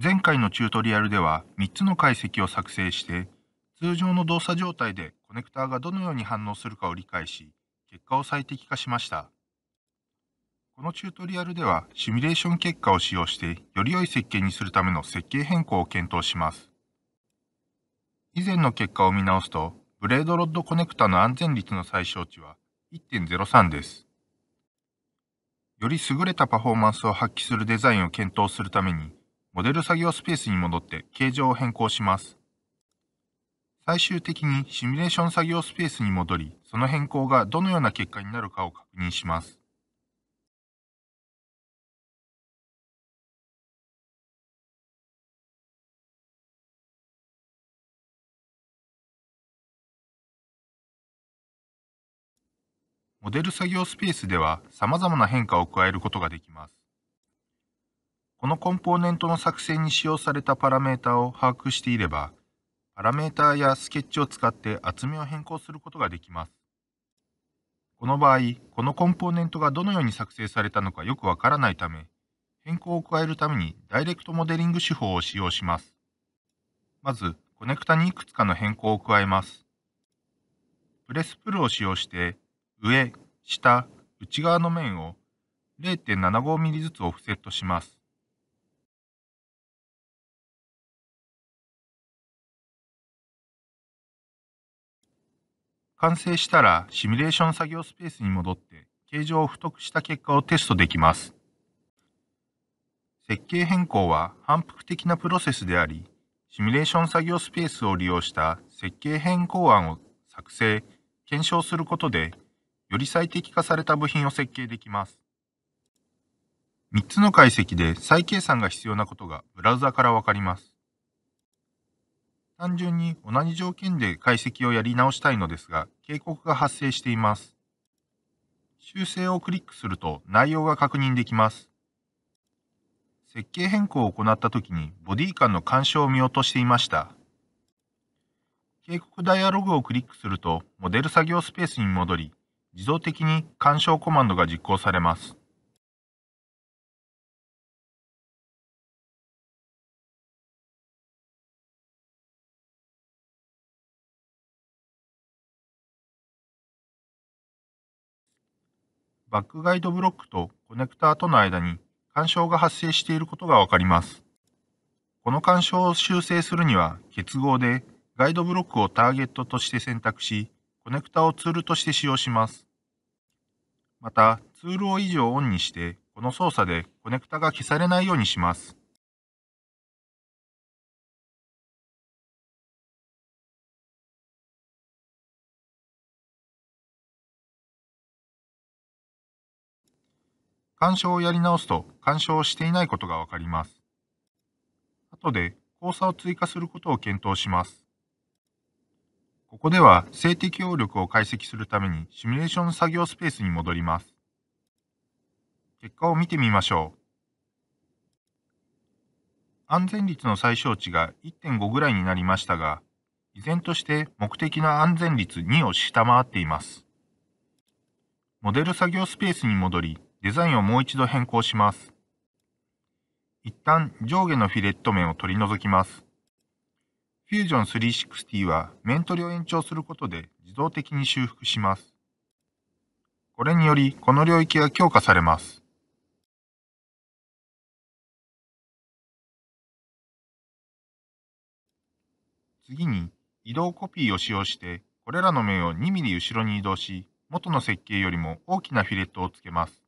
前回のチュートリアルでは3つの解析を作成して通常の動作状態でコネクターがどのように反応するかを理解し結果を最適化しましたこのチュートリアルではシミュレーション結果を使用してより良い設計にするための設計変更を検討します以前の結果を見直すとブレードロッドコネクタの安全率の最小値は1.03ですより優れたパフォーマンスを発揮するデザインを検討するためにモデル作業スペースに戻って形状を変更します。最終的にシミュレーション作業スペースに戻り、その変更がどのような結果になるかを確認します。モデル作業スペースでは様々な変化を加えることができます。このコンポーネントの作成に使用されたパラメータを把握していれば、パラメータやスケッチを使って厚みを変更することができます。この場合、このコンポーネントがどのように作成されたのかよくわからないため、変更を加えるためにダイレクトモデリング手法を使用します。まず、コネクタにいくつかの変更を加えます。プレスプルを使用して、上、下、内側の面を 0.75mm ずつオフセットします。完成したらシミュレーション作業スペースに戻って形状を太くした結果をテストできます。設計変更は反復的なプロセスであり、シミュレーション作業スペースを利用した設計変更案を作成、検証することで、より最適化された部品を設計できます。3つの解析で再計算が必要なことがブラウザからわかります。単純に同じ条件で解析をやり直したいのですが、警告が発生しています。修正をクリックすると内容が確認できます。設計変更を行った時にボディ間の干渉を見落としていました。警告ダイアログをクリックするとモデル作業スペースに戻り、自動的に干渉コマンドが実行されます。バックガイドブロックとコネクターとの間に干渉が発生していることがわかります。この干渉を修正するには結合でガイドブロックをターゲットとして選択し、コネクタをツールとして使用します。また、ツールを以上オンにして、この操作でコネクタが消されないようにします。干渉をやり直すと干渉をしていないことがわかります。後で交差を追加することを検討します。ここでは静的応力を解析するためにシミュレーション作業スペースに戻ります。結果を見てみましょう。安全率の最小値が1.5ぐらいになりましたが、依然として目的の安全率2を下回っています。モデル作業スペースに戻り、デザインをもう一度変更します。一旦上下のフィレット面を取り除きます。Fusion 360は面取りを延長することで自動的に修復します。これによりこの領域が強化されます。次に移動コピーを使用してこれらの面を 2mm 後ろに移動し元の設計よりも大きなフィレットをつけます。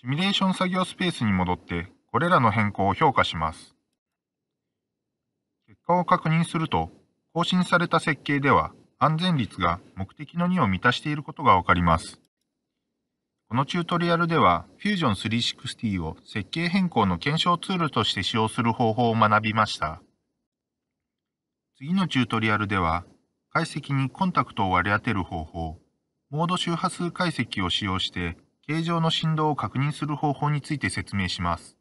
シミュレーション作業スペースに戻って、これらの変更を評価します。結果を確認すると、更新された設計では、安全率が目的の2を満たしていることがわかります。このチュートリアルでは、Fusion 360を設計変更の検証ツールとして使用する方法を学びました。次のチュートリアルでは、解析にコンタクトを割り当てる方法、モード周波数解析を使用して、形状の振動を確認する方法について説明します。